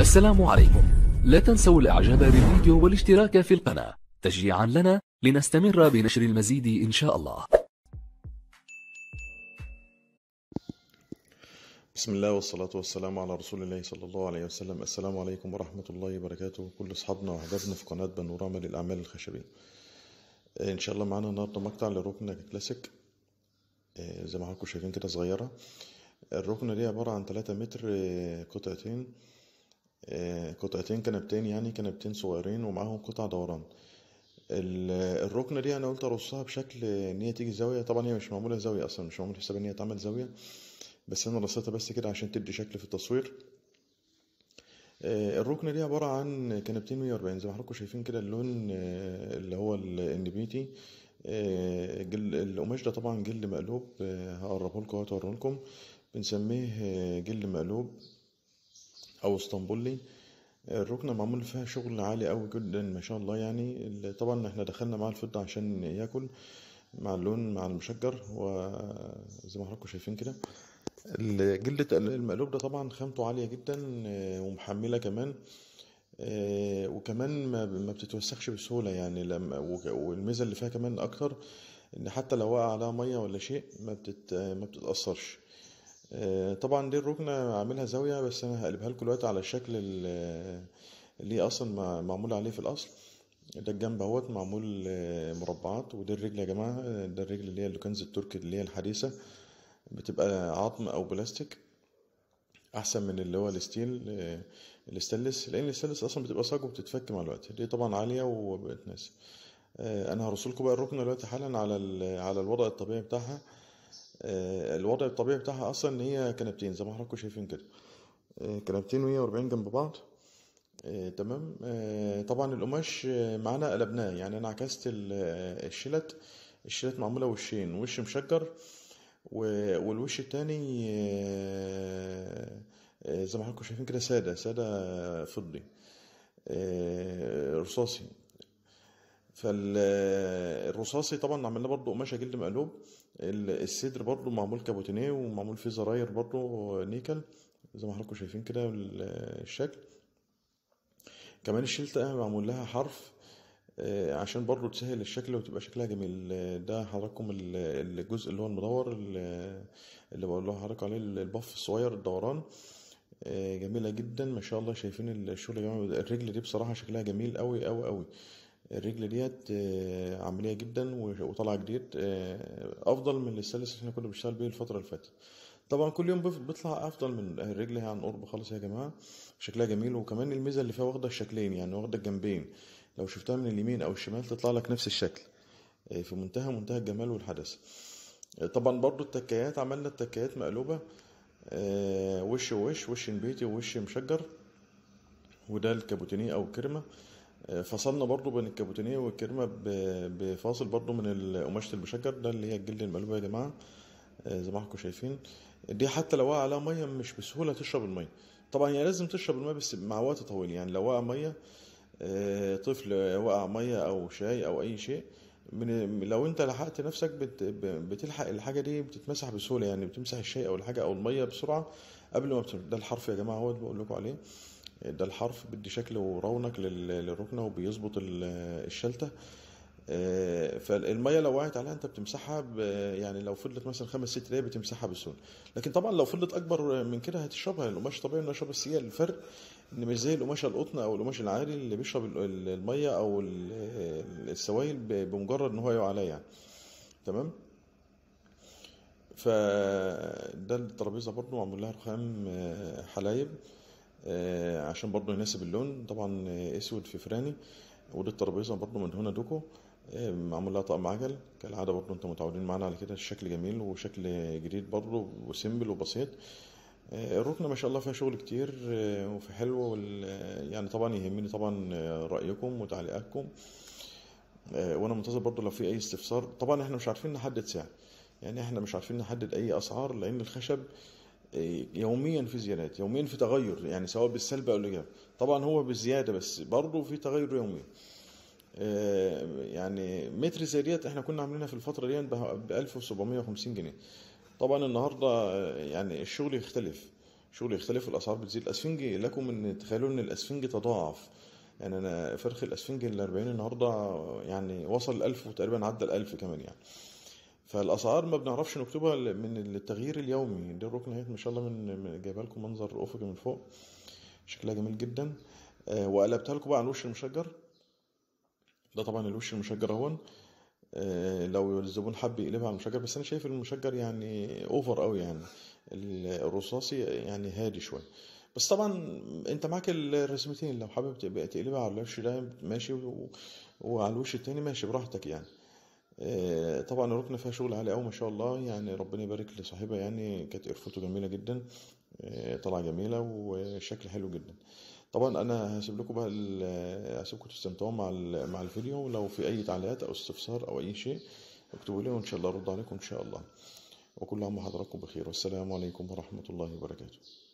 السلام عليكم لا تنسوا الاعجاب بالفيديو والاشتراك في القناة تشجيعا لنا لنستمر بنشر المزيد إن شاء الله بسم الله والصلاة والسلام على رسول الله صلى الله عليه وسلم السلام عليكم ورحمة الله وبركاته كل أصحابنا وأحبابنا في قناة بانوراما للأعمال الخشبية إن شاء الله معانا النهاردة مقطع لركن كلاسيك إيه، زي ما حضراتكم شايفين كده صغيرة الركنة دي عبارة عن 3 متر قطعتين آه، قطعتين كنبتين يعني كنبتين صغيرين ومعاهم قطع دوران الركنة دي انا قلت ارصها بشكل ان هي تيجي زاوية طبعا هي مش معمولة زاوية اصلا مش معمول حساب ان هي تعمل زاوية بس انا رصيتها بس كده عشان تدي شكل في التصوير آه، الركنة دي عبارة عن كنبتين 140 زي ما حضراتكم شايفين كده اللون آه، اللي هو النبيتي القماش ده طبعا جلد مقلوب هقربه لكم وهوريه لكم بنسميه جلد مقلوب او اسطنبولي الركنه معمول فيها شغل عالي قوي جدا ما شاء الله يعني طبعا احنا دخلنا مع الفضه عشان ياكل مع اللون مع المشجر وزي ما حضراتكم شايفين كده جلدة المقلوب ده طبعا خامته عالية جدا آه، ومحملة كمان آه، وكمان ما بتتوسخش بسهولة يعني والميزة اللي فيها كمان أكتر إن حتى لو وقع عليها مية ولا شيء ما بتتأثرش آه، طبعا دي الركنة عاملها زاوية بس أنا هقلبها لكم دلوقتي على الشكل آه، اللي أصلا معمول عليه في الأصل ده الجنب اهوت معمول آه، مربعات ودي الرجل يا جماعة ده الرجل اللي هي الكنز التركي اللي هي الحديثة بتبقى عظم أو بلاستيك أحسن من اللي هو الستيل الستانلس لأن الستانلس أصلا بتبقى صاج وبتتفك مع الوقت دي طبعا عالية وبتناسب أنا هرسلكوا بقى الركنة دلوقتي حالا على على الوضع الطبيعي بتاعها آه، الوضع الطبيعي بتاعها اصلا ان هي كنبتين زي ما حضراتكم شايفين كده آه، كنبتين وهي واربعين جنب بعض آه، تمام طبعا القماش معانا قلبناه يعني انا عكست الشلت الشلت معموله وشين وش مشجر والوش التاني زي ما حضراتكم شايفين كده ساده ساده فضي رصاصي فالرصاصي طبعا عملناه برضو قماشه جلد مقلوب الصدر برضو معمول كابوتينيه ومعمول فيه زراير برضو نيكل زي ما حضراتكم شايفين كده الشكل كمان الشلتة معمول لها حرف آه، عشان برضو تسهل الشكل وتبقى شكلها جميل ده حضراتكم الجزء اللي هو المدور اللي بقول لحضراتكم عليه البف الصغير الدوران آه، جميلة جدا ما شاء الله شايفين الشغل يا جماعة الرجل دي بصراحة شكلها جميل أوي أوي أوي الرجل ديت آه، عمليه جدا وطالعه جديد آه، افضل من السلس اللي احنا كنا بنشتغل بيه الفتره اللي فاتت طبعا كل يوم بيطلع افضل من الرجل هي عن قرب خالص يا جماعه شكلها جميل وكمان الميزه اللي فيها واخده الشكلين يعني واخده الجنبين لو شفتها من اليمين او الشمال تطلع لك نفس الشكل آه، في منتهى منتهى الجمال والحدث طبعا برضو التكيات عملنا التكيات مقلوبه وش وش وش نبيتي ووش مشجر وده الكابوتينيه او الكرمه فصلنا برضو بين الكابوتينيه والكرمة بفاصل برضو من قماشه المشجر ده اللي هي الجلد المقلوبه يا جماعه آه، زي ما حضراتكم شايفين دي حتى لو وقع عليها ميه مش بسهوله تشرب الميه طبعا هي لازم تشرب الميه بس مع وقت طويل يعني لو وقع ميه آه، طفل وقع ميه او شاي او اي شيء من لو انت لحقت نفسك بتلحق الحاجه دي بتتمسح بسهوله يعني بتمسح الشاي او الحاجه او الميه بسرعه قبل ما بتمسح ده الحرف يا جماعه اهوت بقول لكم عليه ده الحرف بدي شكل ورونق للركنه وبيظبط الشلته آه، فالميه لو وقعت عليها انت بتمسحها يعني لو فضلت مثلا خمس ست دقايق بتمسحها بالسون لكن طبعا لو فضلت اكبر من كده هتشربها القماش طبيعي انه يشرب السيال الفرق ان مش زي القماشه القطن او القماش العاري اللي بيشرب الميه او السوائل بمجرد ان هو يقع عليها يعني. تمام فده الترابيزه برضو معمول لها رخام آه، حلايب آه، عشان برضو يناسب اللون طبعا آه، اسود في فراني ودي الترابيزه برضو من هنا دوكو آه، معمول لها طقم عجل كالعاده برضو انتم متعودين معانا على كده الشكل جميل وشكل جديد برضو وسيمبل وبسيط الركنه ما شاء الله فيها شغل كتير وفي حلو يعني طبعا يهمني طبعا رايكم وتعليقاتكم وانا منتظر برضو لو في اي استفسار طبعا احنا مش عارفين نحدد سعر يعني احنا مش عارفين نحدد اي اسعار لان الخشب إيه، يوميا في زيادات يوميا في تغير يعني سواء بالسلب او الايجاب طبعا هو بالزياده بس برضه في تغير يومي إيه، يعني متر زي ديت احنا كنا عاملينها في الفتره دي ب 1750 جنيه طبعا النهارده يعني الشغل يختلف الشغل يختلف الاسعار بتزيد الاسفنجي لكم ان تخيلوا ان الاسفنجي تضاعف يعني انا فرخ الاسفنج ال 40 النهارده يعني وصل 1000 وتقريبا عدى ال 1000 كمان يعني فالاسعار ما بنعرفش نكتبها من التغيير اليومي دي الركن اهي ما شاء الله من جايبه لكم منظر افقي من فوق شكلها جميل جدا آه، وقلبتها لكم بقى على الوش المشجر ده طبعا الوش المشجر اهون آه، لو الزبون حب يقلبها على المشجر بس انا شايف المشجر يعني اوفر قوي يعني الرصاصي يعني هادي شويه بس طبعا انت معاك الرسمتين لو حابب تقلبها على الوش ده ماشي وعلى الوش التاني ماشي براحتك يعني آه، طبعا الركنه فيها شغل عالي قوي ما شاء الله يعني ربنا يبارك لصاحبها يعني كانت قرفته جميله جدا آه، طلع جميله وشكل حلو جدا طبعا انا هسيب لكم بقى آه، هسيبكم تستمتعوا مع مع الفيديو ولو في اي تعليقات او استفسار او اي شيء اكتبوا لي وان شاء الله ارد عليكم ان شاء الله وكل عام وحضراتكم بخير والسلام عليكم ورحمه الله وبركاته